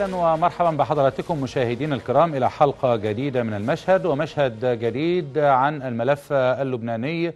أهلا ومرحبا بحضراتكم مشاهدين الكرام إلى حلقة جديدة من المشهد ومشهد جديد عن الملف اللبناني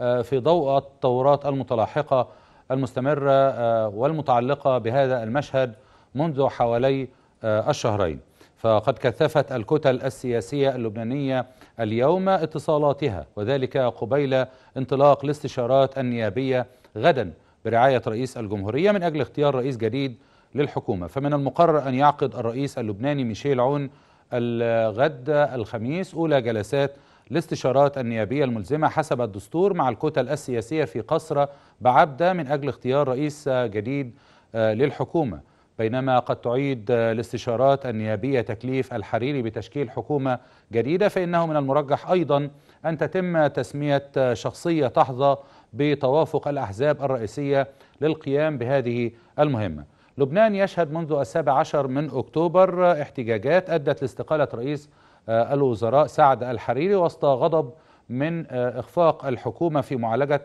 آه، في ضوء التطورات المتلاحقة المستمرة آه، والمتعلقة بهذا المشهد منذ حوالي آه، الشهرين فقد كثفت الكتل السياسية اللبنانية اليوم اتصالاتها وذلك قبيل انطلاق الاستشارات النيابية غدا برعاية رئيس الجمهورية من أجل اختيار رئيس جديد للحكومة فمن المقرر أن يعقد الرئيس اللبناني ميشيل عون الغد الخميس أولى جلسات الاستشارات النيابية الملزمة حسب الدستور مع الكتل السياسية في قصرة بعبدة من أجل اختيار رئيس جديد آه، للحكومة بينما قد تعيد آه، الاستشارات النيابية تكليف الحريري بتشكيل حكومة جديدة فإنه من المرجح أيضا أن تتم تسمية آه، شخصية تحظى بتوافق الأحزاب الرئيسية للقيام بهذه المهمة لبنان يشهد منذ السابع عشر من أكتوبر احتجاجات أدت لاستقالة رئيس آه، الوزراء سعد الحريري وسط غضب من آه، إخفاق الحكومة في معالجة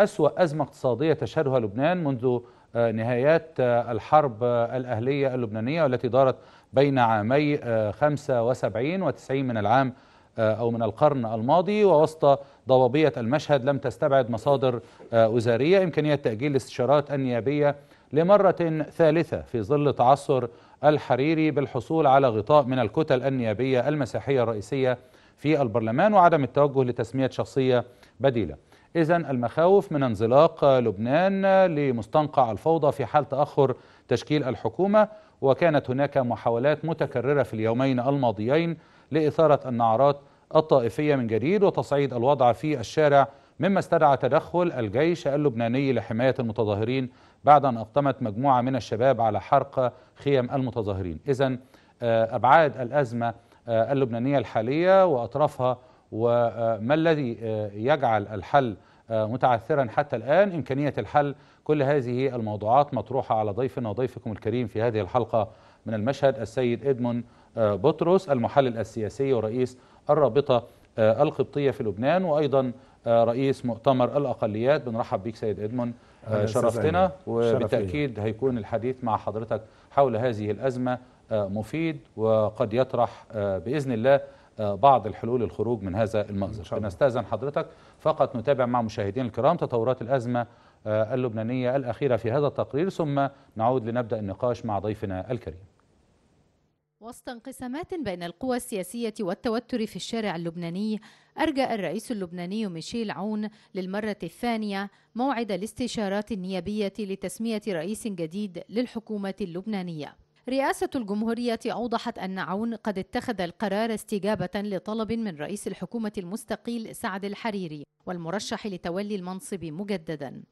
أسوأ أزمة اقتصادية تشهدها لبنان منذ آه، نهايات الحرب الأهلية اللبنانية والتي دارت بين عامي 75 و90 من العام أو من القرن الماضي ووسط ضبابية المشهد لم تستبعد مصادر وزارية إمكانية تأجيل الاستشارات النيابية لمرة ثالثة في ظل تعثر الحريري بالحصول على غطاء من الكتل النيابية المسيحية الرئيسية في البرلمان وعدم التوجه لتسمية شخصية بديلة إذا المخاوف من انزلاق لبنان لمستنقع الفوضى في حال تأخر تشكيل الحكومة وكانت هناك محاولات متكررة في اليومين الماضيين لإثارة النعرات الطائفية من جديد وتصعيد الوضع في الشارع مما استدعى تدخل الجيش اللبناني لحماية المتظاهرين بعد أن أقدمت مجموعة من الشباب على حرق خيم المتظاهرين إذا آه، أبعاد الأزمة آه، اللبنانية الحالية وأطرافها وما آه، الذي يجعل الحل متعثرا حتى الآن إمكانية الحل كل هذه الموضوعات مطروحة على ضيفنا وضيفكم الكريم في هذه الحلقة من المشهد السيد إدمون بطرس المحلل السياسي ورئيس الرابطة القبطية في لبنان وأيضا آه، رئيس مؤتمر الأقليات بنرحب بيك سيد إدمون آه، شرفتنا وبالتأكيد هيكون الحديث مع حضرتك حول هذه الأزمة آه، مفيد وقد يطرح بإذن الله بعض الحلول الخروج من هذا المأزق نستأذن حضرتك فقط نتابع مع مشاهدين الكرام تطورات الأزمة اللبنانية الأخيرة في هذا التقرير ثم نعود لنبدأ النقاش مع ضيفنا الكريم وسط انقسامات بين القوى السياسية والتوتر في الشارع اللبناني أرجى الرئيس اللبناني ميشيل عون للمرة الثانية موعد الاستشارات النيابية لتسمية رئيس جديد للحكومة اللبنانية رئاسة الجمهورية أوضحت أن عون قد اتخذ القرار استجابة لطلب من رئيس الحكومة المستقيل سعد الحريري والمرشح لتولي المنصب مجددا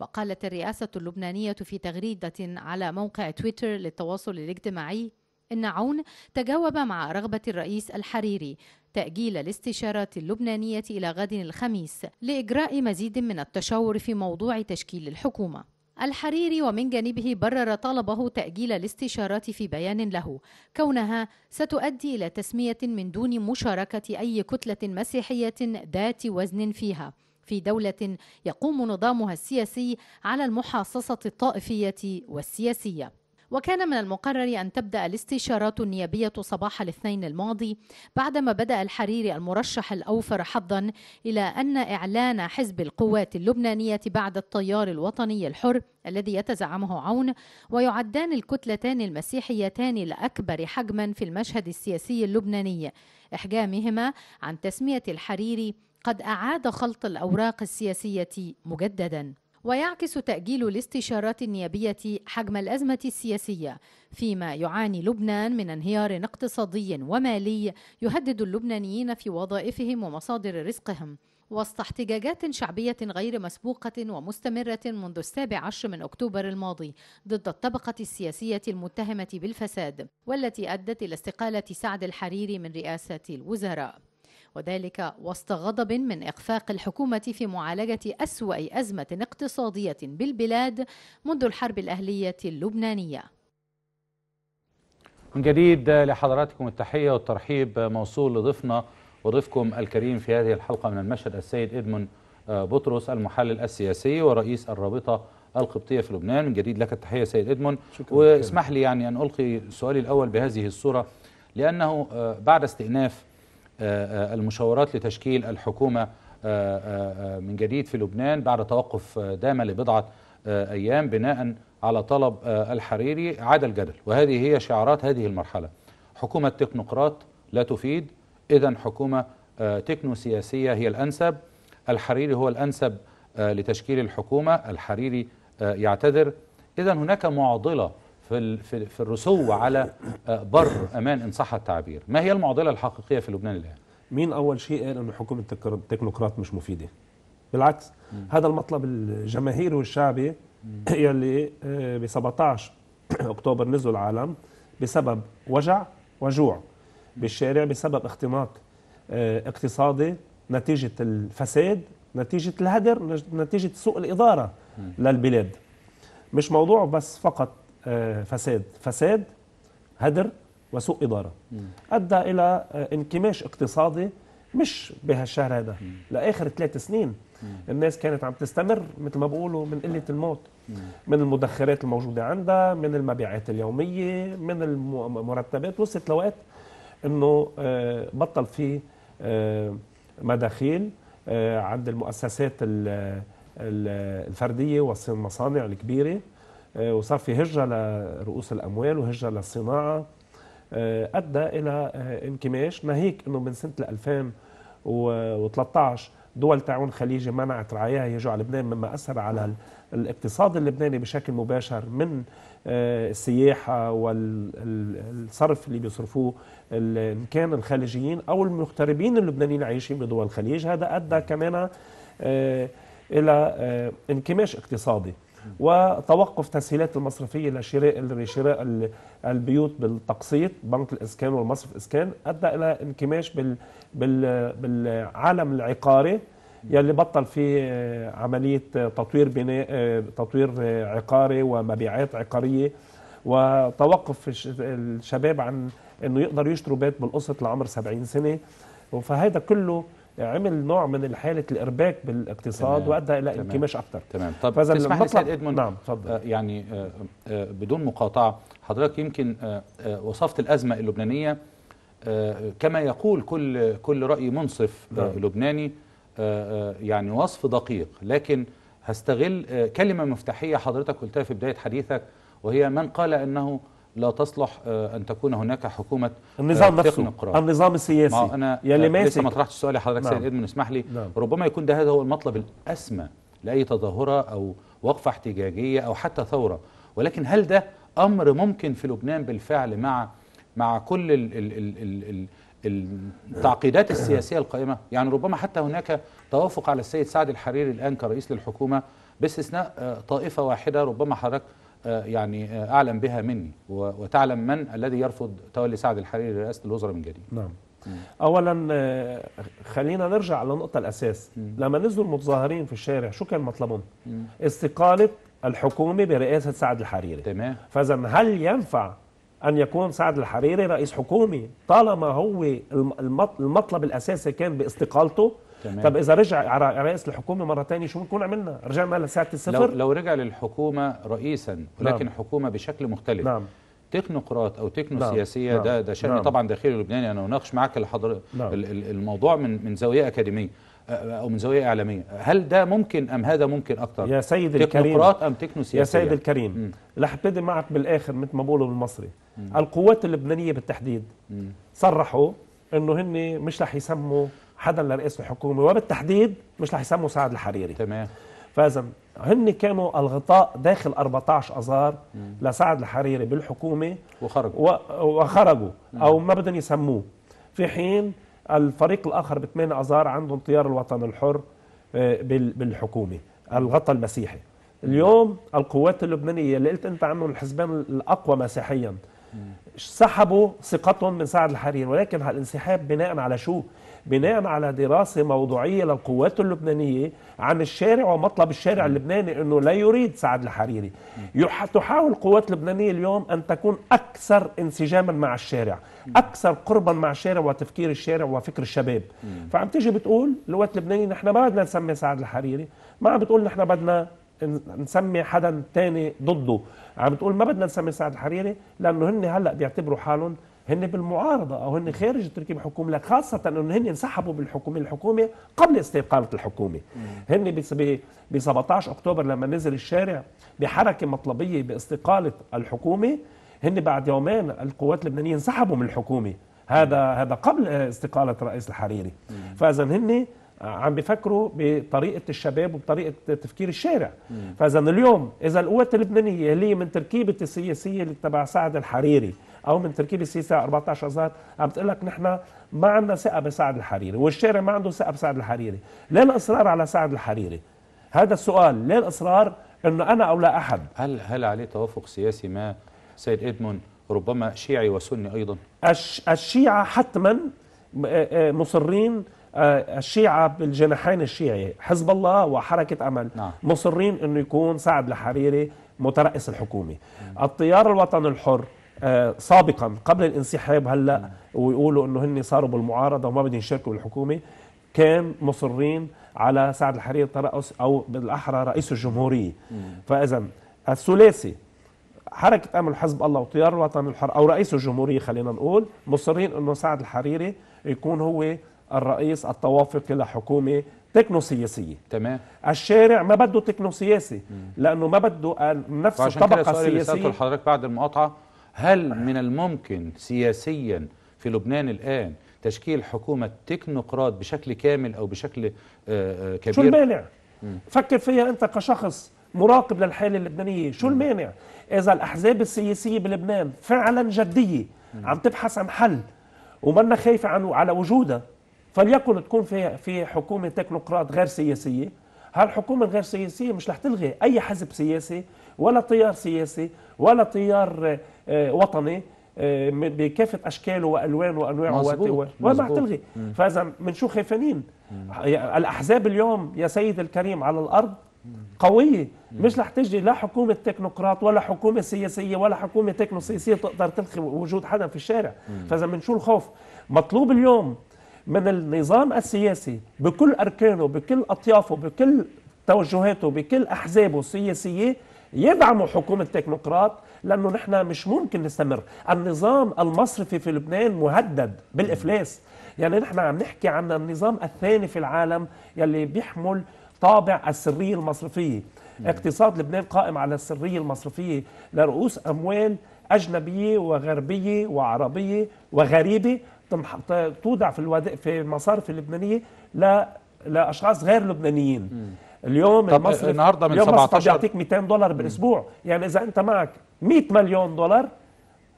وقالت الرئاسة اللبنانية في تغريدة على موقع تويتر للتواصل الاجتماعي إن عون تجاوب مع رغبة الرئيس الحريري تأجيل الاستشارات اللبنانية إلى غد الخميس لإجراء مزيد من التشاور في موضوع تشكيل الحكومة الحريري ومن جانبه برر طلبه تأجيل الاستشارات في بيان له كونها ستؤدي إلى تسمية من دون مشاركة أي كتلة مسيحية ذات وزن فيها في دولة يقوم نظامها السياسي على المحاصصة الطائفية والسياسية وكان من المقرر أن تبدأ الاستشارات النيابية صباح الاثنين الماضي بعدما بدأ الحريري المرشح الأوفر حظا إلى أن إعلان حزب القوات اللبنانية بعد التيار الوطني الحر الذي يتزعمه عون ويعدان الكتلتان المسيحيتان الأكبر حجما في المشهد السياسي اللبناني إحجامهما عن تسمية الحريري قد أعاد خلط الأوراق السياسية مجدداً ويعكس تأجيل الاستشارات النيابية حجم الأزمة السياسية فيما يعاني لبنان من انهيار اقتصادي ومالي يهدد اللبنانيين في وظائفهم ومصادر رزقهم وسط احتجاجات شعبية غير مسبوقة ومستمرة منذ السابع عشر من أكتوبر الماضي ضد الطبقة السياسية المتهمة بالفساد والتي أدت إلى استقالة سعد الحريري من رئاسة الوزراء وذلك وسط غضب من إخفاق الحكومة في معالجة أسوأ أزمة اقتصادية بالبلاد منذ الحرب الأهلية اللبنانية من جديد لحضراتكم التحية والترحيب موصول لضيفنا وضيفكم الكريم في هذه الحلقة من المشهد السيد إدمون آه، بطرس المحلل السياسي ورئيس الرابطة القبطية في لبنان من جديد لك التحية سيد إدمون واسمح لي يعني أن ألقي سؤالي الأول بهذه الصورة لأنه آه، بعد استئناف آه، آه، المشاورات لتشكيل الحكومة آه، من جديد في لبنان بعد توقف دام لبضعة أيام بناء على طلب الحريري عاد الجدل وهذه هي شعارات هذه المرحلة حكومة تكنوقراط لا تفيد إذا حكومة تكنو سياسية هي الأنسب الحريري هو الأنسب لتشكيل الحكومة الحريري يعتذر إذا هناك معضلة في في الرسو على آه، بر امان ان صح التعبير ما هي المعضله الحقيقيه في لبنان الان مين اول شيء قال انه حكومه التكنوقراط مش مفيده بالعكس مم. هذا المطلب الجماهيري والشعبي يلي آه، ب 17 اكتوبر نزل العالم بسبب وجع وجوع بالشارع بسبب اختناق آه، اقتصادي نتيجه الفساد نتيجه الهدر نتيجه سوء الاداره مم. للبلاد مش موضوع بس فقط آه، فساد فساد هدر وسوء إدارة أدى إلى آه، انكماش اقتصادي مش بهالشهر هذا لآخر ثلاث سنين الناس كانت عم تستمر مثل ما بقولوا من قلة الموت من المدخرات الموجودة عندها من المبيعات اليومية من المرتبات وصلت لوقت أنه آه، بطل في مداخيل عند المؤسسات الفردية والمصانع الكبيرة آه، وصار في هجرة لرؤوس الأموال وهجرة للصناعة آه، أدى إلى آه، انكماش ناهيك أنه من سنة 2013 دول تعاون خليجي منعت رعاياها يجوا على لبنان مما أثر على الاقتصاد اللبناني بشكل مباشر من السياحة والصرف اللي بيصرفوه إن كان الخليجيين أو المغتربين اللبنانيين عايشين بدول الخليج هذا أدى كمان إلى انكماش اقتصادي وتوقف تسهيلات المصرفيه لشراء لشراء البيوت بالتقسيط بنك الاسكان والمصرف الإسكان ادى الى انكماش بال بالعالم العقاري يلي بطل في آه، عمليه آه، تطوير بناء آه، تطوير عقاري ومبيعات عقاريه وتوقف الشباب عن انه يقدروا يشتروا بيت بالقسط لعمر 70 سنه فهيدا كله عمل نوع من حاله الارباك بالاقتصاد وادى الى انكماش اكثر تمام طب فاذا لما ادمون نعم تفضل آه يعني آه آه بدون مقاطعه حضرتك يمكن آه، آه، وصفت الازمه اللبنانيه آه، كما يقول كل كل راي منصف نعم. لبناني يعني وصف دقيق لكن هستغل كلمه مفتاحيه حضرتك قلتها في بدايه حديثك وهي من قال انه لا تصلح آه، ان تكون هناك حكومه آه، النظام نفسه النظام السياسي يعني آه، ما انا يلي ماسك لسه ما طرحتش السؤال لحضرتك نعم. سيد ادمن اسمح لي نعم. ربما يكون ده هذا هو المطلب الاسمى لاي تظاهره او وقفه احتجاجيه او حتى ثوره ولكن هل ده امر ممكن في لبنان بالفعل مع مع كل ال ال ال ال ال التعقيدات السياسيه القائمه يعني ربما حتى هناك توافق على السيد سعد الحريري الان كرئيس للحكومه باستثناء طائفه واحده ربما حضرتك آه، يعني آه، أعلم بها مني وتعلم من الذي يرفض تولي سعد الحريري رئاسه الوزراء من جديد نعم اولا آه، خلينا نرجع لنقطه الاساس لما نزلوا المتظاهرين في الشارع شو كان مطلبهم استقاله الحكومه برئاسه سعد الحريري تمام فاذا هل ينفع ان يكون سعد الحريري رئيس حكومه طالما هو المطلب الاساسي كان باستقالته تمام. طب اذا رجع رئيس الحكومه مره ثانيه شو بنكون عملنا رجعنا لساعه الصفر لو, لو رجع للحكومه رئيسا ولكن نعم. حكومه بشكل مختلف نعم. تكنوقراط او تكنو نعم. سياسيه نعم. ده ده شأن نعم. طبعا داخلي اللبناني انا اناقش معاك الحضر... نعم. الموضوع من من زاويه اكاديميه او من زاويه اعلاميه هل ده ممكن ام هذا ممكن اكثر يا سيد الكريم تكنوقراط ام تكنو سياسيه يا سيد الكريم رح ابتدي معك بالاخر مثل ما بقولوا بالمصري القوات اللبنانيه بالتحديد م. صرحوا انه هن مش رح يسموا حدا لرئيس الحكومه وبالتحديد مش رح يسموا سعد الحريري تمام فاذا هن كانوا الغطاء داخل 14 اذار لسعد الحريري بالحكومه وخرجوا وخرجوا او ما بدهم يسموه في حين الفريق الاخر ب 8 اذار عندهم طيار الوطن الحر آه، بالحكومه الغطاء المسيحي اليوم القوات اللبنانيه اللي قلت انت عنهم الحزبان الاقوى مسيحيا سحبوا ثقتهم من سعد الحريري ولكن هالانسحاب بناء على شو؟ بناء على دراسة موضوعية للقوات اللبنانية عن الشارع ومطلب الشارع اللبناني أنه لا يريد سعد الحريري تحاول القوات اللبنانية اليوم أن تكون أكثر انسجاما مع الشارع أكثر قربا مع الشارع وتفكير الشارع وفكر الشباب فعم تيجي بتقول القوات اللبنانية نحن ما بدنا نسمي سعد الحريري ما عم بتقول نحن بدنا نسمي حدا تاني ضده عم بتقول ما بدنا نسمي سعد الحريري لأنه هن هلأ بيعتبروا حالهم هن بالمعارضة أو هن خارج تركيب الحكومة لك خاصة انه هن انسحبوا بالحكومة الحكومة قبل استقالة الحكومة هن ب 17 أكتوبر لما نزل الشارع بحركة مطلبية باستقالة الحكومة هن بعد يومين القوات اللبنانية انسحبوا من الحكومة هذا هذا قبل استقالة الرئيس الحريري فإذا هن عم بيفكروا بطريقه الشباب وبطريقه تفكير الشارع فاذا اليوم اذا القوات اللبنانيه اللي من تركيبه السياسيه اللي تبع سعد الحريري او من تركيب السياسه 14 ذات عم تقول لك نحن ما عندنا ثقه بسعد الحريري والشارع ما عنده ثقه بسعد الحريري ليه الاصرار على سعد الحريري هذا السؤال ليه الاصرار انه انا او لا احد هل هل عليه توافق سياسي ما سيد ادمون ربما شيعي وسني ايضا الشيعه حتما آه، آه، مصرين آه، الشيعة بالجناحين الشيعي حزب الله وحركة أمل نعم. مصرين أنه يكون سعد الحريري مترأس الحكومة التيار الوطني الحر آه، سابقا قبل الانسحاب هلا ويقولوا انه هن صاروا بالمعارضه وما بدهم يشاركوا بالحكومه كان مصرين على سعد الحريري ترأس او بالاحرى رئيس الجمهوريه فاذا الثلاثي حركة أمل حزب الله وتيار الوطن الحر أو رئيس الجمهورية خلينا نقول مصرين أنه سعد الحريري يكون هو الرئيس التوافق لحكومة تكنو سياسية تمام الشارع ما بده تكنو سياسي لأنه ما بده آه، نفس الطبقة السياسية فعشان كده سؤالي بعد المقاطعة هل من الممكن سياسيا في لبنان الآن تشكيل حكومة تكنوقراط بشكل كامل أو بشكل آه، آه، كبير شو المانع؟ فكر فيها أنت كشخص مراقب للحالة اللبنانية شو المانع إذا الأحزاب السياسية بلبنان فعلا جدية عم تبحث عن حل ومنا خايفة عن على وجودها فليكن تكون في في حكومة تكنوقراط غير سياسية هالحكومة الغير سياسية مش رح تلغي أي حزب سياسي ولا تيار سياسي ولا تيار آه، وطني آه، بكافه اشكاله والوانه وانواعه وما تلغي فاذا من شو خيفانين الاحزاب اليوم يا سيد الكريم على الارض قوية مش رح تجي لا حكومة تكنوقراط ولا حكومة سياسية ولا حكومة تكنو سياسية تقدر تلغي وجود حدا في الشارع فإذا من شو الخوف مطلوب اليوم من النظام السياسي بكل أركانه بكل أطيافه بكل توجهاته بكل أحزابه السياسية يدعموا حكومة تكنوقراط لأنه نحن مش ممكن نستمر النظام المصرفي في لبنان مهدد بالإفلاس يعني نحن عم نحكي عن النظام الثاني في العالم يلي بيحمل طابع السرية المصرفية نعم. اقتصاد لبنان قائم على السرية المصرفية لرؤوس أموال أجنبية وغربية وعربية وغريبة توضع في في المصارف اللبنانية لأشخاص غير لبنانيين اليوم طب المصرف النهارده من اليوم 17 بيعطيك 200 دولار بالاسبوع م. يعني اذا انت معك 100 مليون دولار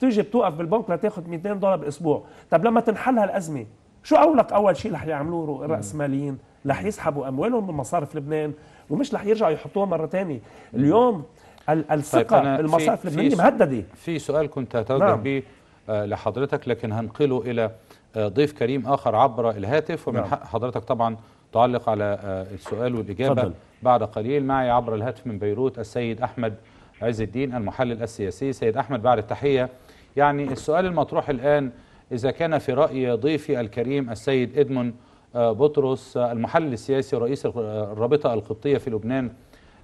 تيجي بتوقف بالبنك لتاخذ 200 دولار بالاسبوع طب لما تنحل هالازمه شو قولك اول شيء رح يعملوه الراسماليين رح يسحبوا اموالهم من مصارف لبنان ومش رح يرجعوا يحطوها مره ثانيه اليوم طيب الثقه طيب المصارف اللبنانيه مهدده في سؤال كنت هتوجه نعم. به آه، لحضرتك لكن هنقله الى آه، ضيف كريم اخر عبر الهاتف ومن نعم. حضرتك طبعا تعلق على آه، السؤال والإجابة فضل. بعد قليل معي عبر الهاتف من بيروت السيد أحمد عز الدين المحلل السياسي سيد أحمد بعد التحية يعني السؤال المطروح الآن إذا كان في رأي ضيفي الكريم السيد إدمون آه، بطرس آه، المحلل السياسي رئيس الرابطة القبطية في لبنان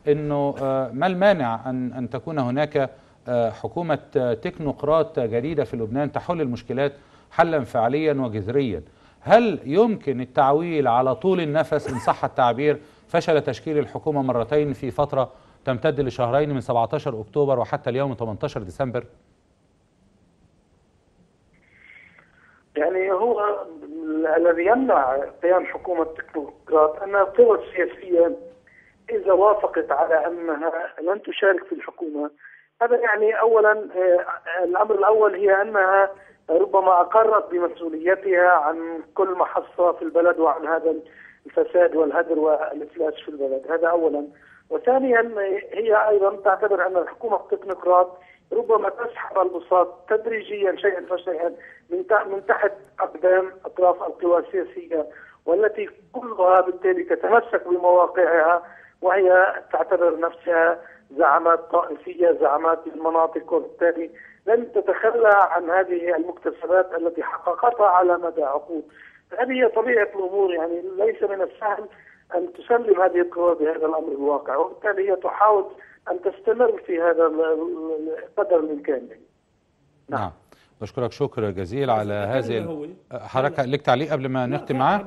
أنه ما المانع أن, أن تكون هناك حكومة تكنوقراط جديدة في لبنان تحل المشكلات حلا فعليا وجذريا هل يمكن التعويل على طول النفس إن صح التعبير فشل تشكيل الحكومة مرتين في فترة تمتد لشهرين من 17 أكتوبر وحتى اليوم 18 ديسمبر يعني هو الذي يمنع قيام حكومة تكنوقراط أن القوى السياسية إذا وافقت على أنها لن تشارك في الحكومة هذا يعني أولا آه، الأمر الأول هي أنها ربما أقرت بمسؤوليتها عن كل محصة في البلد وعن هذا الفساد والهدر والإفلاس في البلد هذا أولا وثانيا هي أيضا تعتبر أن الحكومة التكنوقراط ربما تسحب البساط تدريجيا شيئا فشيئا من من تحت اقدام اطراف القوى السياسيه والتي كلها بالتالي تتمسك بمواقعها وهي تعتبر نفسها زعامات طائفيه زعامات المناطق وبالتالي لن تتخلى عن هذه المكتسبات التي حققتها على مدى عقود هذه هي طبيعة الأمور يعني ليس من السهل أن تسلم هذه القوى بهذا الأمر الواقع وبالتالي هي تحاول أن تستمر في هذا القدر الامكاني نعم, نعم. بشكرك شكر جزيل على هذه أه، حركه لك تعليق قبل ما نختم معاه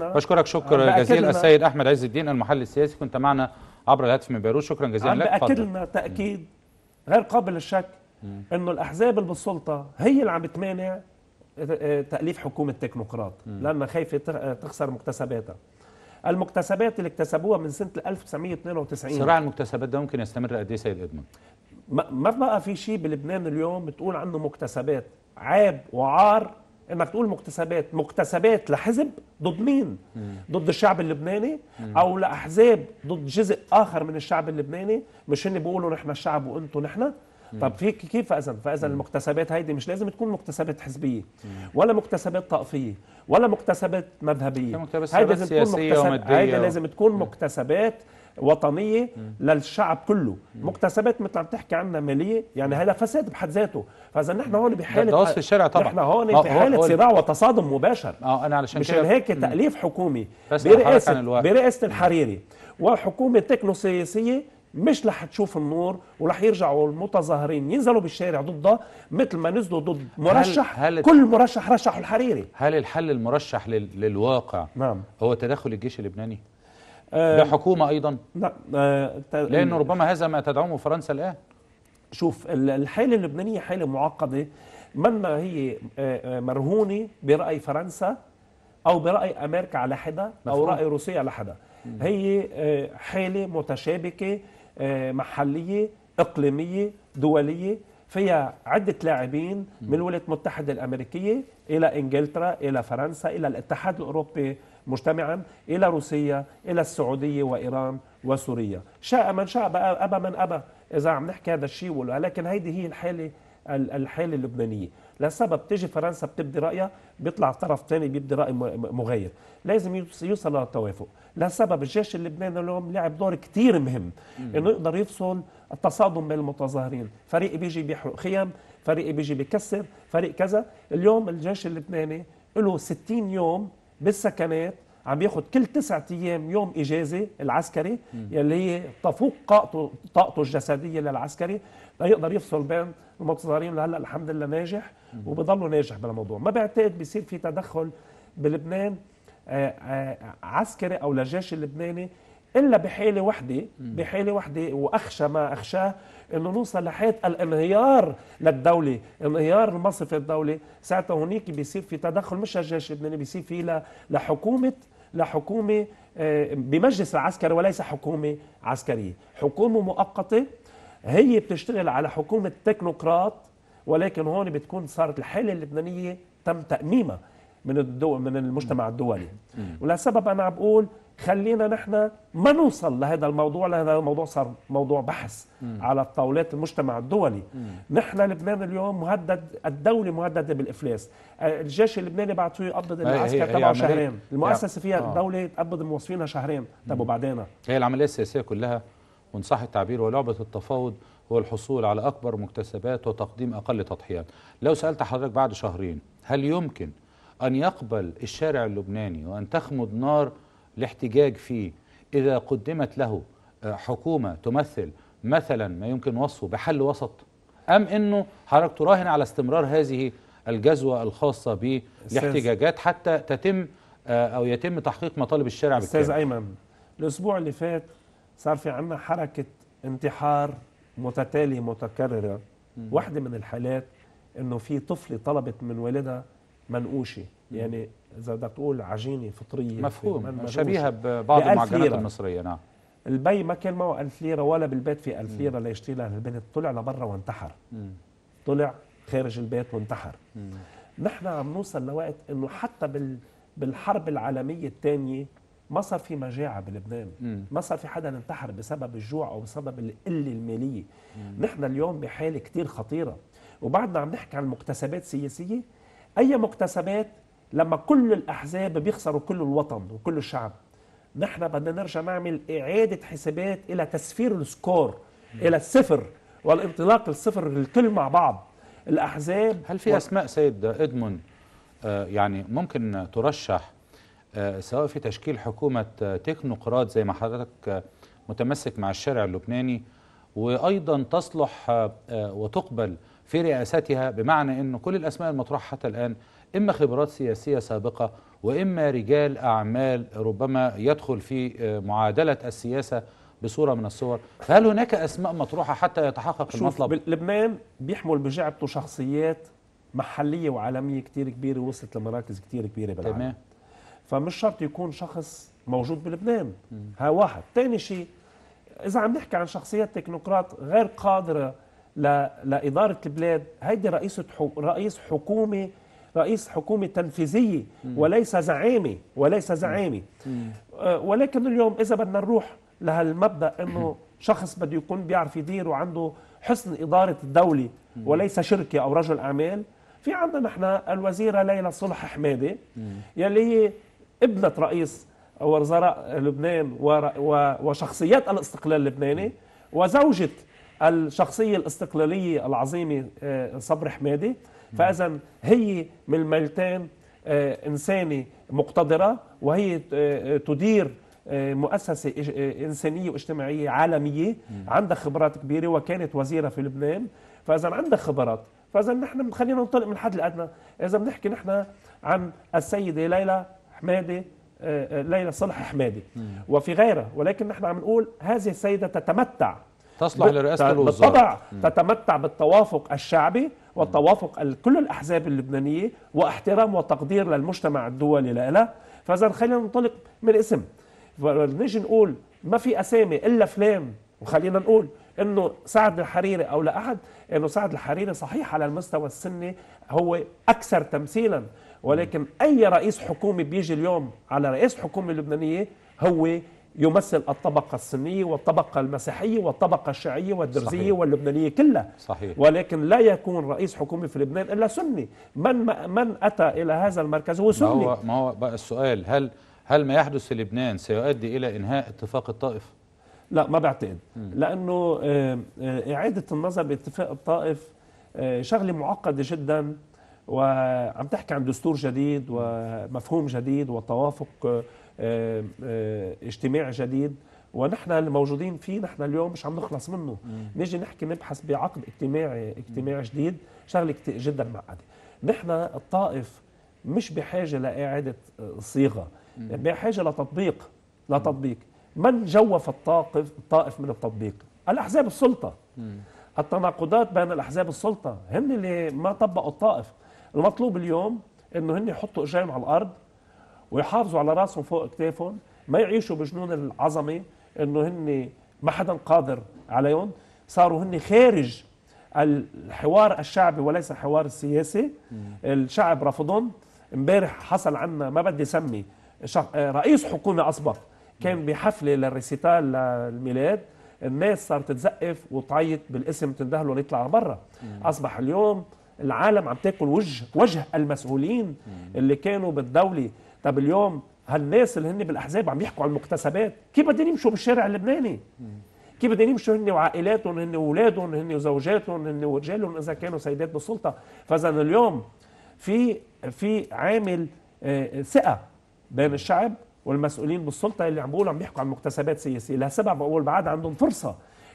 بشكرك شكر جزيل السيد احمد عز الدين المحلل السياسي كنت معنا عبر الهاتف من بيروت شكرا جزيلا لك باكد لنا تاكيد غير قابل للشك انه الاحزاب اللي بالسلطه هي اللي عم تمانع آه، تاليف حكومه تكنوقراط لانها خايفه آه، تخسر مكتسباتها المكتسبات اللي اكتسبوها من سنه 1992 صراع المكتسبات ده ممكن يستمر قد ايه سيد ادمن؟ ما بقى في شيء بلبنان اليوم بتقول عنه مكتسبات عيب وعار انك تقول مكتسبات مكتسبات لحزب ضد مين مم. ضد الشعب اللبناني مم. او لاحزاب ضد جزء اخر من الشعب اللبناني مش هن بيقولوا نحن الشعب وانتم نحن طب في كيف اذا فاذا المكتسبات هيدي مش لازم تكون مكتسبات حزبيه ولا مكتسبات طائفيه ولا مكتسبات مذهبيه هيدي لازم تكون مكتسبات هيدي لازم تكون مكتسبات وطنيه للشعب كله مكتسبات مثل عم تحكي عنها ماليه يعني هذا فساد بحد ذاته فاذا نحن هون بحاله في الشارع طبعا نحن هون بحاله صراع وتصادم مباشر اه انا علشان مشان هيك تاليف حكومي برئاسه برئاسه الحريري وحكومه تكنو سياسيه مش رح تشوف النور ورح يرجعوا المتظاهرين ينزلوا بالشارع ضده مثل ما نزلوا ضد مرشح هل هل كل مرشح رشحوا الحريري هل الحل المرشح لل للواقع نعم هو تدخل الجيش اللبناني؟ آه لحكومة أيضا؟ لا آه لأنه ربما هذا ما تدعمه فرنسا الآن شوف الحالة اللبنانية حالة معقدة من ما هي آه، آه، مرهونة برأي فرنسا أو برأي أمريكا على حدا أو رأي روسيا على حدا هي آه، حالة متشابكة آه، محليه اقليميه دوليه فيها عدة لاعبين من الولايات المتحدة الأمريكية إلى إنجلترا إلى فرنسا إلى الاتحاد الأوروبي مجتمعا إلى روسيا إلى السعودية وإيران وسوريا شاء من شاء بقى أبى من أبى إذا عم نحكي هذا الشيء ولكن هيدي هي الحالة الحالة اللبنانية لسبب تيجي فرنسا بتبدي رايها بيطلع طرف ثاني بيبدي راي مغير لازم يوصل للتوافق لسبب الجيش اللبناني اليوم لعب دور كثير مهم انه يقدر يفصل التصادم بين المتظاهرين فريق بيجي بيحرق خيام فريق بيجي بيكسر فريق كذا اليوم الجيش اللبناني له 60 يوم بالسكنات عم ياخذ كل تسعة ايام يوم اجازه العسكري يلي هي تفوق طاقته طاقته الجسديه للعسكري ليقدر يفصل بين المتظاهرين لهلا الحمد لله ناجح وبضله ناجح بالموضوع ما بعتقد بيصير في تدخل بلبنان آه، آه، عسكري او للجيش اللبناني الا بحاله وحده بحاله وحده واخشى ما اخشاه انه نوصل لحيط الانهيار للدوله، انهيار المصرف الدولي، ساعتها هنيك بيصير في تدخل مش للجيش اللبناني بيصير في لحكومه لحكومة آه، بمجلس العسكر وليس حكومة عسكرية حكومة مؤقتة هي بتشتغل على حكومة تكنوقراط ولكن هون بتكون صارت الحالة اللبنانية تم تأميمها من الدو من المجتمع الدولي ولسبب أنا بقول خلينا نحن ما نوصل لهذا الموضوع لهذا الموضوع صار موضوع بحث م. على طاولات المجتمع الدولي م. نحن لبنان اليوم مهدد الدولة مهددة بالإفلاس آه، الجيش اللبناني بعثوا يقبض العسكر تبعه شهرين المؤسسة فيها آه. الدولة تقبض موظفينها شهرين طب وبعدين هي العملية السياسية كلها وإن صح التعبير ولعبة التفاوض هو الحصول على أكبر مكتسبات وتقديم أقل تضحيات لو سألت حضرتك بعد شهرين هل يمكن أن يقبل الشارع اللبناني وأن تخمد نار الاحتجاج فيه إذا قدمت له آه، حكومة تمثل مثلا ما يمكن وصفه بحل وسط أم أنه حضرتك تراهن على استمرار هذه الجزوة الخاصة بالاحتجاجات حتى تتم آه، أو يتم تحقيق مطالب الشارع بالكامل أستاذ أيمن الأسبوع اللي فات صار في عنا حركة انتحار متتالية متكررة واحدة من الحالات أنه في طفلة طلبت من والدها منقوشة يعني اذا بدك تقول عجينه فطريه مفهوم شبيهه ببعض المعجنات المصريه نعم البي ما كان معه 1000 ليره ولا بالبيت في 1000 ليره ليشتري لها البنت طلع لبرا وانتحر مم. طلع خارج البيت وانتحر مم. نحن عم نوصل لوقت انه حتى بال بالحرب العالميه الثانيه ما صار في مجاعه بلبنان ما صار في حدا انتحر بسبب الجوع او بسبب القله الماليه مم. نحن اليوم بحاله كثير خطيره وبعدنا عم نحكي عن مكتسبات سياسيه اي مكتسبات لما كل الأحزاب بيخسروا كل الوطن وكل الشعب نحن بدنا نرجع نعمل إعادة حسابات إلى تسفير السكور إلى الصفر والانطلاق الصفر الكل مع بعض الأحزاب هل في و... أسماء سيد إدمون آه، يعني ممكن ترشح آه، سواء في تشكيل حكومة آه، تكنوقراط زي ما حضرتك متمسك مع الشارع اللبناني وايضا تصلح آه، آه، وتقبل في رئاستها بمعنى ان كل الاسماء المطروحه حتى الان اما خبرات سياسيه سابقه واما رجال اعمال ربما يدخل في آه، معادله السياسه بصوره من الصور فهل هناك اسماء مطروحه حتى يتحقق شوف المطلب لبنان بيحمل بجعبته شخصيات محليه وعالميه كثير كبيره وصلت لمراكز كثير كبيره بالعالم تمام فمش شرط يكون شخص موجود بلبنان ها واحد ثاني شيء اذا عم نحكي عن شخصيه تكنوقراط غير قادره لاداره البلاد هيدي رئيس رئيس حكومه رئيس حكومة تنفيذية وليس زعامة وليس زعامة ولكن اليوم إذا بدنا نروح لهالمبدأ أنه شخص بده يكون بيعرف يدير وعنده حسن إدارة الدولة وليس شركة أو رجل أعمال في عندنا نحن الوزيرة ليلى صلح حمادة يلي هي ابنة رئيس وزراء لبنان وشخصيات الاستقلال اللبناني وزوجة الشخصية الاستقلالية العظيمة آه، صبر حمادي فإذا هي من الميلتين آه، إنسانة مقتدرة وهي آه، تدير مؤسسة إنسانية واجتماعية عالمية عندها خبرات كبيرة وكانت وزيرة في لبنان فإذا عندها خبرات فإذا نحن خلينا ننطلق من الحد الأدنى إذا بنحكي نحن عن السيدة ليلى حمادي آه، آه، ليلى صالح حمادي وفي غيره ولكن نحن عم نقول هذه السيده تتمتع تصلح لرئاسه الوزراء بالطبع تتمتع بالتوافق الشعبي والتوافق كل الاحزاب اللبنانيه واحترام وتقدير للمجتمع الدولي لها فاذا خلينا ننطلق من اسم نيجي نقول ما في اسامي الا فلان وخلينا نقول انه سعد الحريري او لا احد انه سعد الحريري صحيح على المستوى السني هو اكثر تمثيلا ولكن أي رئيس حكومي بيجي اليوم على رئيس حكومة لبنانية هو يمثل الطبقة السنية والطبقة المسيحية والطبقة الشيعية والدرزية صحيح. واللبنانية كلها صحيح. ولكن لا يكون رئيس حكومة في لبنان إلا سني من من أتى إلى هذا المركز هو سني ما هو, ما هو بقى السؤال هل هل ما يحدث في لبنان سيؤدي إلى إنهاء اتفاق الطائف؟ لا ما بعتقد لأنه آه، آه، إعادة النظر باتفاق الطائف آه، شغلة معقدة جداً وعم تحكي عن دستور جديد ومفهوم جديد وتوافق آه، آه، اجتماعي جديد ونحن الموجودين فيه نحن اليوم مش عم نخلص منه نيجي نحكي نبحث بعقد اجتماعي اجتماعي جديد شغله جدا معقده نحن الطائف مش بحاجه لاعاده آه، صيغه بحاجه لتطبيق لتطبيق من جوف الطائف الطائف من التطبيق الاحزاب السلطه التناقضات بين الاحزاب السلطه هن اللي ما طبقوا الطائف المطلوب اليوم انه هن يحطوا اجريهم على الارض ويحافظوا على راسهم فوق اكتافهم ما يعيشوا بجنون العظمه انه هن ما حدا قادر عليهم صاروا هن خارج الحوار الشعبي وليس الحوار السياسي الشعب رفضهم امبارح حصل عنا ما بدي سمي رئيس حكومه اسبق كان بحفله للريسيتال للميلاد الناس صارت تزقف وتعيط بالاسم تندهله ليطلع برا اصبح اليوم العالم عم تاكل وجه وجه المسؤولين اللي كانوا بالدوله طب اليوم هالناس اللي هن بالاحزاب عم يحكوا عن المكتسبات كيف بدهم يمشوا بالشارع اللبناني كيف بدهم يمشوا هن وعائلاتهم هن واولادهم هن وزوجاتهم هن ورجالهم اذا كانوا سيدات بالسلطه فاذا اليوم في في عامل آه، ثقه بين الشعب والمسؤولين بالسلطه اللي عم بيقولوا عم يحكوا عن مكتسبات سياسيه لسبب بقول بعد عندهم فرصه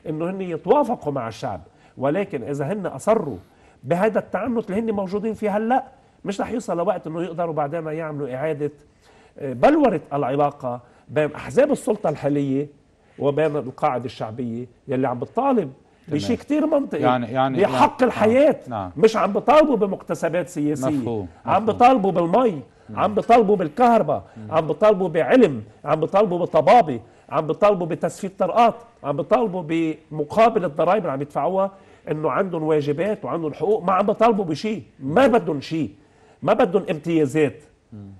انه هن يتوافقوا مع الشعب ولكن اذا هن اصروا بهذا التعنت اللي هن موجودين فيه هلا مش رح يوصل لوقت انه يقدروا بعدين يعملوا اعاده آه، بلوره العلاقه بين احزاب السلطه الحاليه وبين القاعده الشعبيه يلي عم بتطالب بشيء كثير منطقي يعني يعني بحق يعني الحياه آه، نعم. مش عم بطالبوا بمكتسبات سياسيه مفهوم. مفهوم. عم بطالبوا بالمي نعم. عم بطالبوا بالكهرباء عم بطالبوا بعلم عم بطالبوا بطبابه عم بطالبوا بتسفيد طرقات عم بطالبوا بمقابل الضرائب اللي عم يدفعوها انه عندهم واجبات وعندهم حقوق ما عم بطالبوا بشيء ما بدهم شيء ما بدهم امتيازات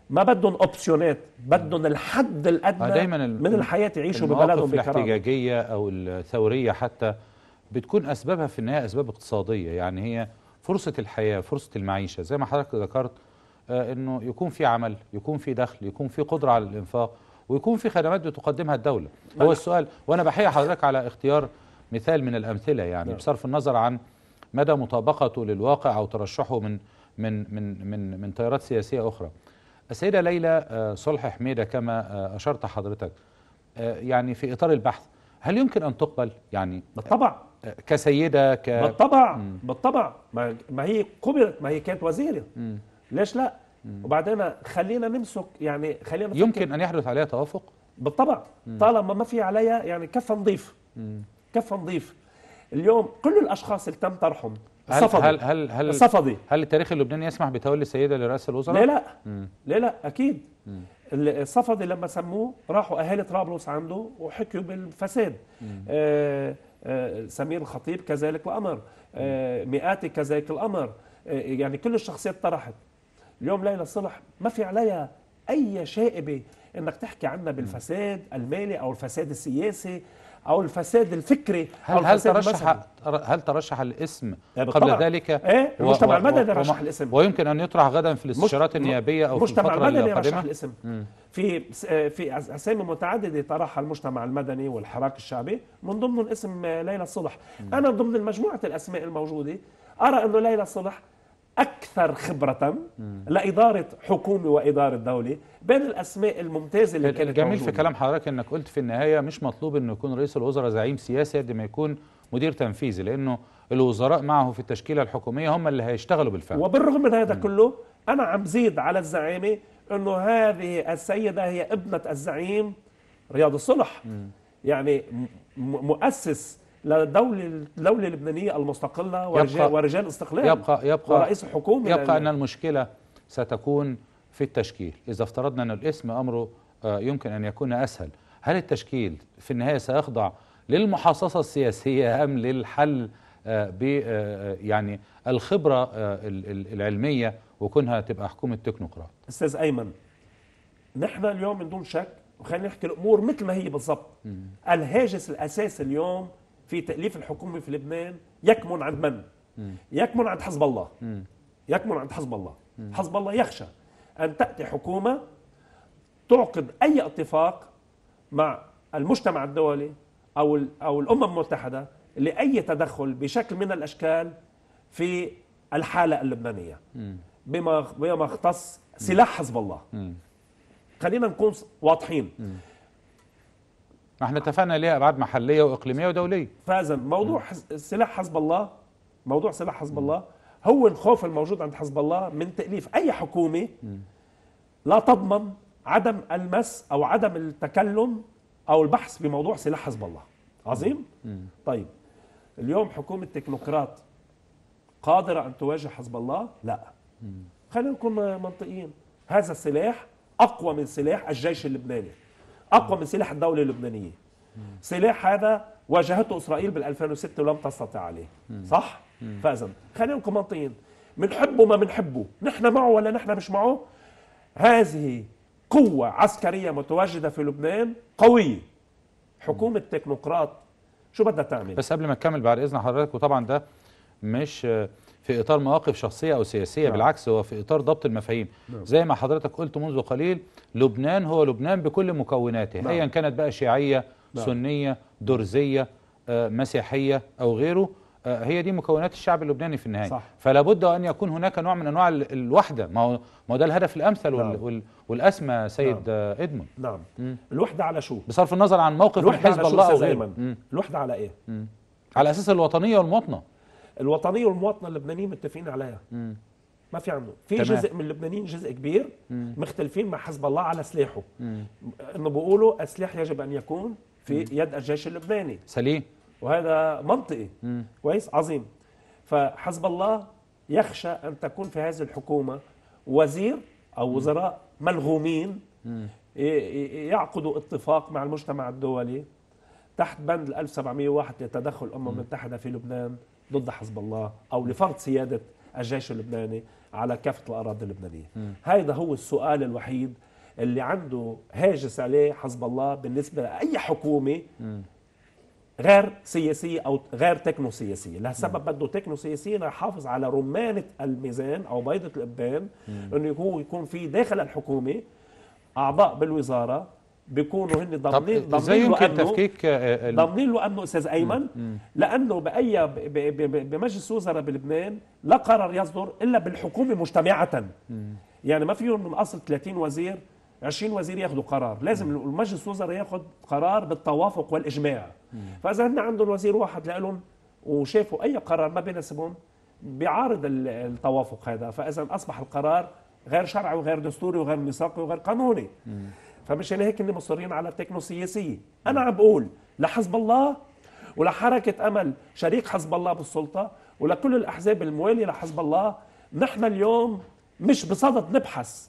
ما بدهم اوبشنات بدهم الحد الادنى آه، من الحياه يعيشوا ببلدهم بكرامه الاحتجاجيه او الثوريه حتى بتكون اسبابها في النهايه اسباب اقتصاديه يعني هي فرصه الحياه فرصه المعيشه زي ما حضرتك ذكرت آه، انه يكون في عمل يكون في دخل يكون في قدره على الانفاق ويكون في خدمات بتقدمها الدوله هو السؤال وانا بحيي حضرتك على اختيار مثال من الأمثلة يعني نعم. بصرف النظر عن مدى مطابقته للواقع أو ترشحه من من من من, من تيارات سياسية أخرى السيدة ليلى آه، صلح حميدة كما آه، أشرت حضرتك آه، يعني في إطار البحث هل يمكن أن تقبل يعني بالطبع كسيدة ك... بالطبع مم. بالطبع ما, هي قبلت ما هي كانت وزيرة مم. ليش لا مم. وبعدين خلينا نمسك يعني خلينا يمكن أن يحدث عليها توافق بالطبع مم. طالما ما في عليها يعني كفة نظيف كفه نظيف اليوم كل الاشخاص اللي تم طرحهم صفضي الصفدي هل هل هل صفضي هل التاريخ اللبناني يسمح بتولي السيده لرئاسه الوزراء؟ لا لا لا لا اكيد الصفضي الصفدي لما سموه راحوا اهالي طرابلس عنده وحكوا بالفساد آآ آآ آه، آه، سمير الخطيب كذلك الامر آه، مئاتي كذلك الامر يعني كل الشخصيات طرحت اليوم ليلى صلح ما في عليها اي شائبه انك تحكي عنا بالفساد المالي او الفساد السياسي او الفساد الفكري هل أو هل ترشح هل ترشح الاسم يعني قبل طبعا. ذلك ايه المجتمع المدني رشح الاسم ويمكن ان يطرح غدا في الاستشارات النيابيه او في الفتره القادمه رشح الاسم مم. في آه، في اسامي متعدده طرحها المجتمع المدني والحراك الشعبي من ضمن اسم آه، ليلى الصلح مم. انا ضمن مجموعه الاسماء الموجوده ارى انه ليلى الصلح اكثر خبره لاداره حكومه واداره دوله بين الاسماء الممتازه اللي كانت الجميل في كلام حضرتك انك قلت في النهايه مش مطلوب انه يكون رئيس الوزراء زعيم سياسي قد ما يكون مدير تنفيذي لانه الوزراء معه في التشكيله الحكوميه هم اللي هيشتغلوا بالفعل وبالرغم من هذا م. كله انا عم زيد على الزعيمه انه هذه السيده هي ابنه الزعيم رياض الصلح يعني م. يعني مؤسس للدولة الدولة اللبنانية المستقلة ورجال, ورجال استقلال يبقى يبقى ورئيس الحكومة يبقى أن المشكلة ستكون في التشكيل إذا افترضنا أن الاسم أمره آه، يمكن أن يكون أسهل هل التشكيل في النهاية سيخضع للمحاصصة السياسية أم للحل آه، ب آه، يعني الخبرة العلمية وكونها تبقى حكومة تكنوقراط أستاذ أيمن نحن اليوم من دون شك وخلينا نحكي الأمور مثل ما هي بالضبط الهاجس الأساسي اليوم في تأليف الحكومة في لبنان يكمن عند من؟ يكمن عند حزب الله يكمن عند حزب الله حزب الله يخشى أن تأتي حكومة تعقد أي اتفاق مع المجتمع الدولي أو أو الأمم المتحدة لأي تدخل بشكل من الأشكال في الحالة اللبنانية بما بما اختص سلاح حزب الله خلينا نكون واضحين ما احنا اتفقنا ليها ابعاد محليه واقليميه ودوليه فاذا موضوع سلاح حزب الله موضوع سلاح حزب الله هو الخوف الموجود عند حزب الله من تاليف اي حكومه لا تضمن عدم المس او عدم التكلم او البحث بموضوع سلاح حزب الله عظيم طيب اليوم حكومه تكنوقراط قادره ان تواجه حزب الله لا خلينا نكون منطقيين هذا السلاح اقوى من سلاح الجيش اللبناني اقوى من سلاح الدوله اللبنانيه سلاح هذا واجهته اسرائيل بال 2006 ولم تستطع عليه صح فاذا خلينا نكون منطقيين بنحبه ما بنحبه نحن معه ولا نحن مش معه هذه قوة عسكرية متواجدة في لبنان قوية حكومة تكنوقراط شو بدها تعمل بس قبل ما تكمل بعد إذن حضرتك وطبعا ده مش في اطار مواقف شخصيه او سياسيه نعم. بالعكس هو في اطار ضبط المفاهيم نعم. زي ما حضرتك قلت منذ قليل لبنان هو لبنان بكل مكوناته نعم. ايا كانت بقى شيعيه نعم. سنيه درزيه آه، مسيحيه او غيره آه، هي دي مكونات الشعب اللبناني في النهايه صح. فلا بد ان يكون هناك نوع من انواع الوحده ما هو ما ده الهدف الامثل نعم. وال والاسمى سيد نعم. آه، ادمون نعم مم. الوحده على شو بصرف النظر عن موقف حزب الله او غيره الوحده على ايه مم. على اساس الوطنيه والمواطنه الوطنيه والمواطنه اللبنانيين متفقين عليها ما في عنده في تمام. جزء من اللبنانيين جزء كبير مم. مختلفين مع حزب الله على سلاحه مم. انه بيقولوا السلاح يجب ان يكون في مم. يد الجيش اللبناني سليم وهذا منطقي كويس عظيم فحزب الله يخشى ان تكون في هذه الحكومه وزير او وزراء ملغومين مم. يعقدوا اتفاق مع المجتمع الدولي تحت بند 1701 لتدخل الامم المتحده في لبنان ضد حزب الله او لفرض سياده الجيش اللبناني على كافه الاراضي اللبنانيه هذا هو السؤال الوحيد اللي عنده هاجس عليه حزب الله بالنسبه لاي حكومه م. غير سياسيه او غير تكنو سياسيه، لسبب بده تكنو سياسيه ليحافظ على رمانه الميزان او بيضه الابان انه هو يكون في داخل الحكومه اعضاء بالوزاره بيكونوا هن ضامنين ضامنين له انه تفكيك آه، آه، ضامنين له انه استاذ ايمن مم. لانه باي بمجلس وزراء بلبنان لا قرار يصدر الا بالحكومه مجتمعه مم. يعني ما فيهم من اصل 30 وزير 20 وزير ياخذوا قرار لازم المجلس الوزراء ياخذ قرار بالتوافق والاجماع مم. فاذا هن عندهم وزير واحد لهم وشافوا اي قرار ما بيناسبهم بيعارض التوافق هذا فاذا اصبح القرار غير شرعي وغير دستوري وغير ميثاقي وغير قانوني مم. فمشان هيك هن مصرين على تكنو سياسيه انا عم بقول لحزب الله ولحركه امل شريك حزب الله بالسلطه ولكل الاحزاب المواليه لحزب الله نحن اليوم مش بصدد نبحث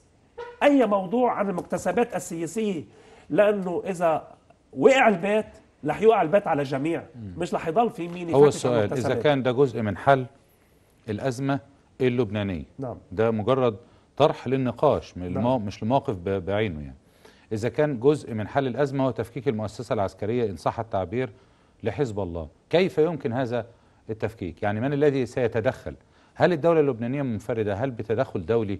اي موضوع عن المكتسبات السياسيه لانه اذا وقع البيت رح يوقع البيت على الجميع مش رح يضل في مين هو السؤال اذا كان ده جزء من حل الازمه اللبنانيه نعم. ده مجرد طرح للنقاش من نعم. المو... مش الموقف بعينه يعني إذا كان جزء من حل الأزمة هو تفكيك المؤسسة العسكرية إن صح التعبير لحزب الله كيف يمكن هذا التفكيك يعني من الذي سيتدخل هل الدولة اللبنانية منفردة هل بتدخل دولي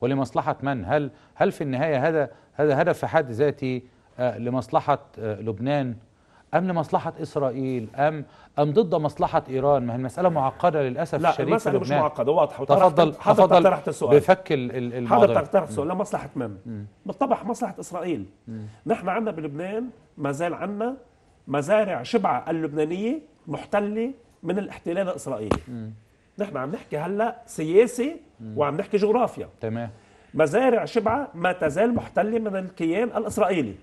ولمصلحة من هل هل في النهاية هذا هذا هدف في حد ذاته آه، لمصلحة آه، لبنان ام لمصلحه اسرائيل ام ام ضد مصلحه ايران ما هي المساله معقده للاسف لا الشديد المساله مش معقده واضحه تفضل تفضل طرحت السؤال بفك الموضوع حضرتك طرحت السؤال لمصلحه من؟ بالطبع مصلحه اسرائيل نحن عندنا بلبنان ما زال عندنا مزارع شبعه اللبنانيه محتله من الاحتلال الاسرائيلي نحن عم نحكي هلا سياسي وعم نحكي جغرافيا تمام مزارع شبعه ما تزال محتله من الكيان الاسرائيلي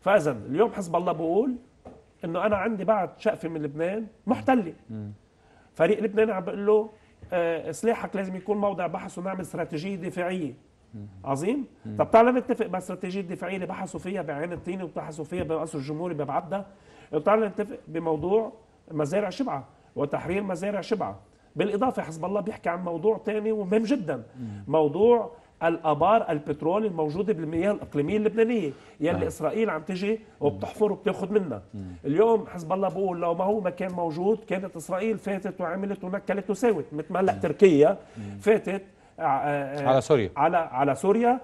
فاذا اليوم حزب الله بقول انه انا عندي بعد شقفه من لبنان محتله فريق لبنان عم بقول له آه، سلاحك لازم يكون موضع بحث ونعمل استراتيجيه دفاعيه عظيم طب تعال نتفق بالاستراتيجيه الدفاعيه اللي بحثوا فيها بعين الطين وبحثوا فيها بقصر الجمهوري ببعدة تعال نتفق بموضوع مزارع شبعه وتحرير مزارع شبعه بالاضافه حزب الله بيحكي عن موضوع ثاني ومهم جدا موضوع الابار البترول الموجوده بالمياه الاقليميه اللبنانيه يلي آه. اسرائيل عم تجي وبتحفر وبتاخذ منها اليوم حزب الله بقول لو ما هو ما كان موجود كانت اسرائيل فاتت وعملت ونكلت وساوت مثل ما هلا تركيا فاتت آه، آه، على سوريا على على سوريا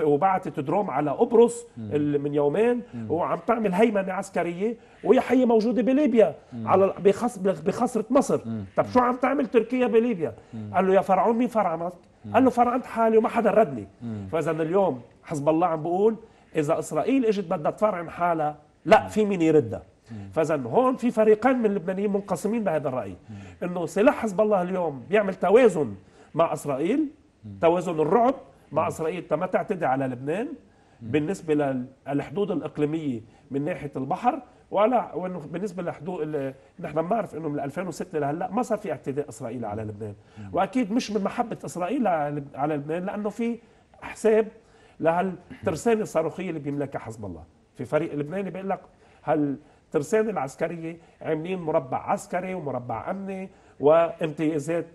وبعتت دروم على قبرص من يومين وعم تعمل هيمنه عسكريه وهي حيه موجوده بليبيا على بخص بخسره مصر طب شو عم تعمل تركيا بليبيا قال له يا فرعون مين فرعنك قال له فرعنت حالي وما حدا ردني فاذا اليوم حزب الله عم بقول اذا اسرائيل اجت بدها تفرعن حالها لا في مين يردها فاذا هون في فريقين من اللبنانيين منقسمين بهذا الراي انه سلاح حزب الله اليوم بيعمل توازن مع اسرائيل توازن الرعب مع اسرائيل طب ما تعتدي على لبنان بالنسبه للحدود الاقليميه من ناحيه البحر ولا وانه بالنسبه لحدود نحن بنعرف انه من 2006 لهلا ما صار في اعتداء اسرائيل على لبنان واكيد مش من محبه اسرائيل على لبنان لانه في حساب لهالترسانه الصاروخيه اللي بيملكها حزب الله في فريق لبناني بيقول لك هالترسانه العسكريه عاملين مربع عسكري ومربع امني وامتيازات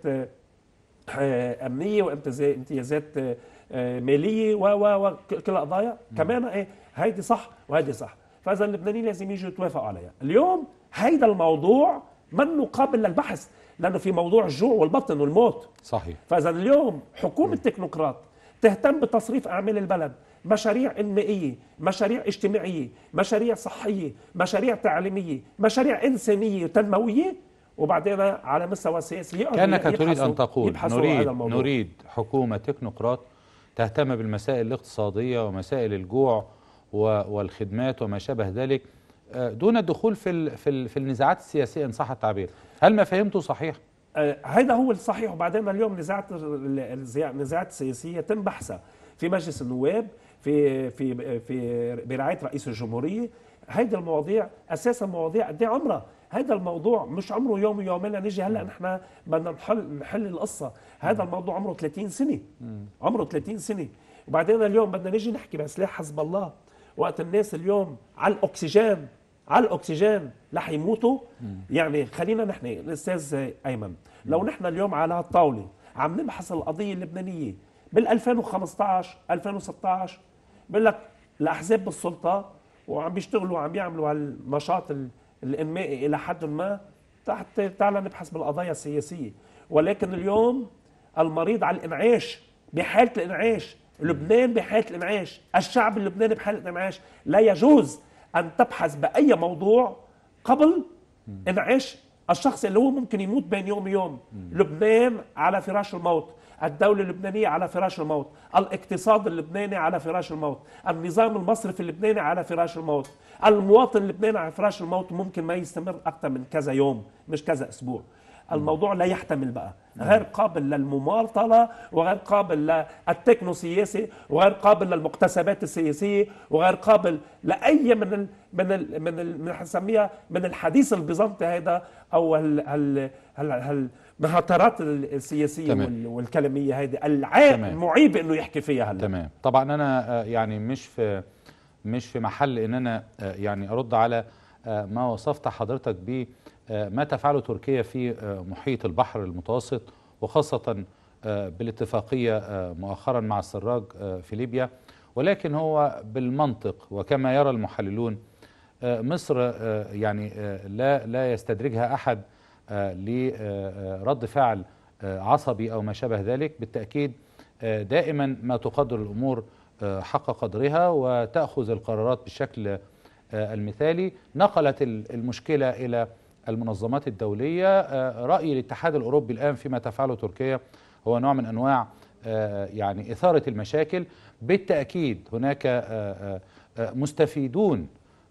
آه، امنيه وامتيازات آه، آه، ماليه و و كل قضايا كمان ايه هيدي صح وهيدي صح فاذا اللبنانيين لازم يجوا يتوافقوا عليها اليوم هيدا الموضوع منه قابل للبحث لانه في موضوع الجوع والبطن والموت صحيح فاذا اليوم حكومه تكنوقراط تهتم بتصريف اعمال البلد مشاريع انمائيه مشاريع اجتماعيه مشاريع صحيه مشاريع تعليميه مشاريع انسانيه وتنمويه وبعدين على مستوى سياسي كانك تريد ان تقول نريد نريد حكومه تكنوقراط تهتم بالمسائل الاقتصاديه ومسائل الجوع والخدمات وما شابه ذلك آه، دون الدخول في في في النزاعات السياسيه ان صح التعبير هل ما فهمته صحيح آه، هذا هو الصحيح وبعدين اليوم نزاعات النزاعات السياسيه يتم بحثها في مجلس النواب في في في برعايه رئيس الجمهوريه هيدي المواضيع اساسا مواضيع قد عمرها هذا الموضوع مش عمره يوم يومين نجي هلا نحن بدنا نحل نحل القصه هذا الموضوع عمره 30 سنه عمره 30 سنه وبعدين اليوم بدنا نجي نحكي بسلاح حزب الله وقت الناس اليوم على الاكسجين على الاكسجين رح يموتوا يعني خلينا نحن الاستاذ ايمن لو نحن اليوم على الطاوله عم نبحث القضيه اللبنانيه بال 2015 2016 بقول لك الاحزاب بالسلطه وعم بيشتغلوا وعم بيعملوا هالنشاط الانمائي الى حد ما تحت تعال نبحث بالقضايا السياسيه ولكن اليوم المريض على الانعاش بحاله الانعاش لبنان بحاله الانعاش الشعب اللبناني بحاله الانعاش لا يجوز ان تبحث باي موضوع قبل انعاش الشخص اللي هو ممكن يموت بين يوم ويوم لبنان على فراش الموت الدولة اللبنانية على فراش الموت الاقتصاد اللبناني على فراش الموت النظام المصرفي اللبناني على فراش الموت المواطن اللبناني على فراش الموت ممكن ما يستمر أكثر من كذا يوم مش كذا أسبوع الموضوع لا يحتمل بقى نعم. غير قابل للمماطلة وغير قابل للتكنو سياسي وغير قابل للمقتسبات السياسية وغير قابل لأي من الـ من الـ من الـ من الـ من الحديث البيزنطي هذا أو هال هال هال هال مهاترات السياسيه تمام. والكلاميه هذه العاب معيب انه يحكي فيها هلا تمام طبعا انا آه، يعني مش في مش في محل ان انا آه، يعني ارد على آه، ما وصفت حضرتك به ما تفعله تركيا في محيط البحر المتوسط وخاصه بالاتفاقيه مؤخرا مع السراج في ليبيا ولكن هو بالمنطق وكما يرى المحللون مصر يعني لا لا يستدرجها احد آه، لرد آه، آه، فعل عصبي أو ما شابه ذلك بالتأكيد دائما ما تقدر الأمور حق قدرها وتأخذ القرارات بالشكل المثالي نقلت المشكلة إلى المنظمات الدولية رأي الاتحاد الأوروبي الآن فيما تفعله تركيا هو نوع من أنواع يعني إثارة المشاكل بالتأكيد هناك مستفيدون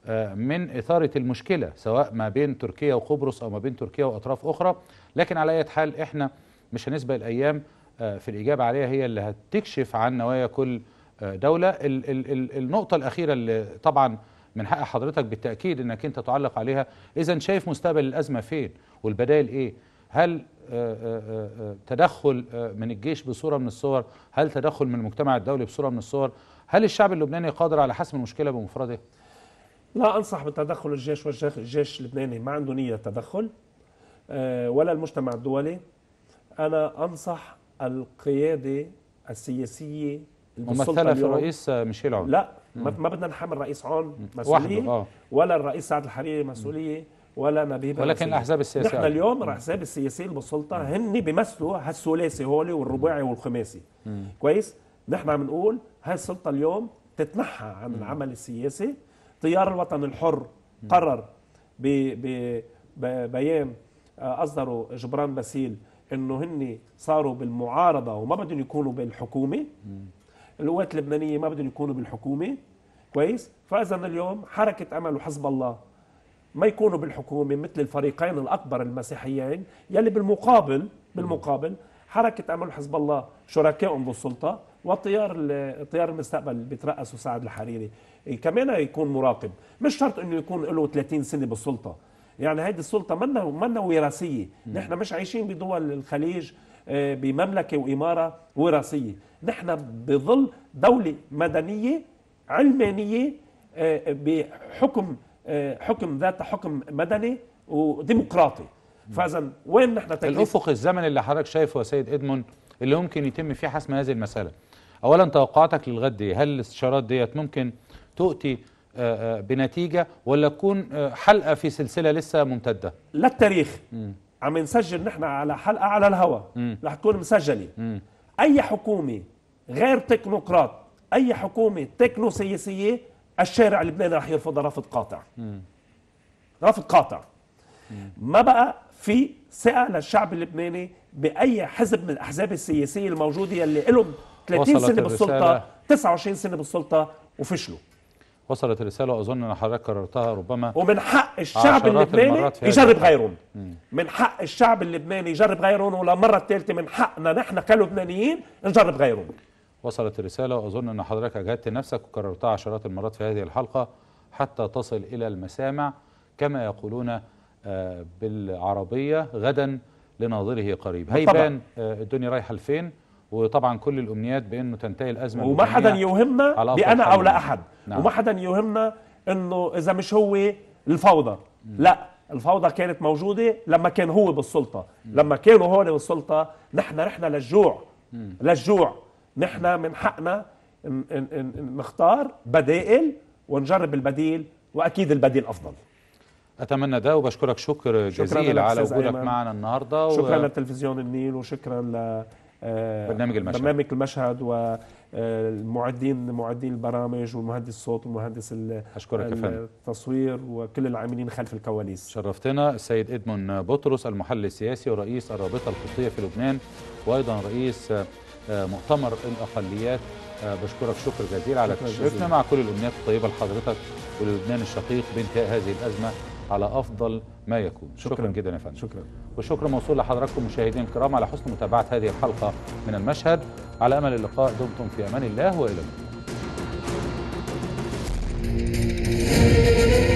آه، من إثارة المشكلة سواء ما بين تركيا وقبرص أو ما بين تركيا وأطراف أخرى لكن على أي حال إحنا مش هنسبق الأيام آه، في الإجابة عليها هي اللي هتكشف عن نوايا كل آه، دولة النقطة الأخيرة اللي طبعا من حق حضرتك بالتأكيد أنك أنت تعلق عليها إذا شايف مستقبل الأزمة فين والبدائل إيه هل تدخل من الجيش بصورة من الصور هل تدخل من المجتمع الدولي بصورة من الصور هل الشعب اللبناني قادر على حسم المشكلة بمفرده لا أنصح بتدخل الجيش والجيش اللبناني ما عنده نية تدخل آه، ولا المجتمع الدولي أنا أنصح القيادة السياسية ممثلة في الرئيس ميشيل عون لا مم. ما بدنا نحمل رئيس عون مسؤولية وحده. آه. ولا الرئيس سعد الحريري مسؤولية ولا نبيبة ولكن الأحزاب السياسية نحن اليوم الأحزاب السياسية اللي بالسلطة هن بيمثلوا هالثلاثي هولي والرباعي والخماسي كويس نحن عم نقول هالسلطه السلطة اليوم تتنحى عن العمل السياسي تيار الوطن الحر قرر ببيان اصدره آه، جبران باسيل انه هن صاروا بالمعارضه وما بدهم يكونوا بالحكومه القوات اللبنانيه ما بدهم يكونوا بالحكومه كويس فاذا اليوم حركه امل وحزب الله ما يكونوا بالحكومه مثل الفريقين الاكبر المسيحيين يلي بالمقابل بالمقابل حركه امل وحزب الله شركائهم بالسلطه والطيار طيار المستقبل اللي بيترأسه سعد الحريري إيه، كمان يكون مراقب مش شرط انه يكون له 30 سنه بالسلطه يعني هيدي السلطه منا منا وراثيه نحن مش عايشين بدول الخليج إيه، بمملكه واماره وراثيه نحن بظل دوله مدنيه علمانيه إيه، بحكم حكم ذات حكم مدني وديمقراطي فاذا وين نحن الافق الزمني اللي حضرتك شايفه يا سيد ادمون اللي ممكن يتم فيه حسم هذه المساله اولا توقعاتك للغد دي إيه؟ هل الاستشارات ديت ممكن تؤتي آه، آه، بنتيجه ولا تكون آه، حلقه في سلسله لسه ممتده لا التاريخ عم نسجل نحن على حلقه على الهواء رح تكون مسجله اي حكومه غير تكنوقراط اي حكومه تكنو سياسيه الشارع اللبناني رح يرفضها رفض قاطع مم. رفض قاطع مم. ما بقى في ثقه للشعب اللبناني باي حزب من الاحزاب السياسيه الموجوده اللي لهم 30 سنه بالسلطه 29 سنه بالسلطه وفشلوا وصلت الرساله اظن ان حضرتك كررتها ربما ومن حق الشعب اللبناني يجرب غيرهم من حق الشعب اللبناني يجرب غيرهم وللمره الثالثه من حقنا نحن كلبنانيين نجرب غيرهم وصلت الرساله واظن ان حضرتك اجهدت نفسك وكررتها عشرات المرات في هذه الحلقه حتى تصل الى المسامع كما يقولون آه، بالعربيه غدا لناظره قريب هيبان آه، الدنيا رايحه لفين وطبعا كل الامنيات بانه تنتهي الازمه وما حدا يوهمنا بانا او لا احد نعم. وما حدا يوهمنا انه اذا مش هو الفوضى مم. لا الفوضى كانت موجوده لما كان هو بالسلطه مم. لما كانوا هون بالسلطه نحن رحنا للجوع مم. للجوع نحن من حقنا نختار بدائل ونجرب البديل واكيد البديل افضل اتمنى ده وبشكرك شكر جزيل على وجودك معنا النهارده شكرا و... لتلفزيون النيل وشكرا ل آه، برنامج المشهد برنامج المشهد والمعدين معدين البرامج ومهندس الصوت ومهندس أشكرك التصوير وكل العاملين خلف الكواليس شرفتنا السيد إدمون بطرس المحلل السياسي ورئيس الرابطة القبطية في لبنان وأيضا رئيس آه، آه، مؤتمر الأقليات بشكرك شكر جزيل على تشرفنا مع كل الأمنيات الطيبة لحضرتك وللبنان الشقيق بانتهاء هذه الأزمة على أفضل ما يكون شكرا, شكرا جدا يا فندم شكرا والشكر موصول لحضراتكم مشاهدين الكرام على حسن متابعة هذه الحلقة من المشهد على أمل اللقاء دمتم في أمان الله وإلى اللقاء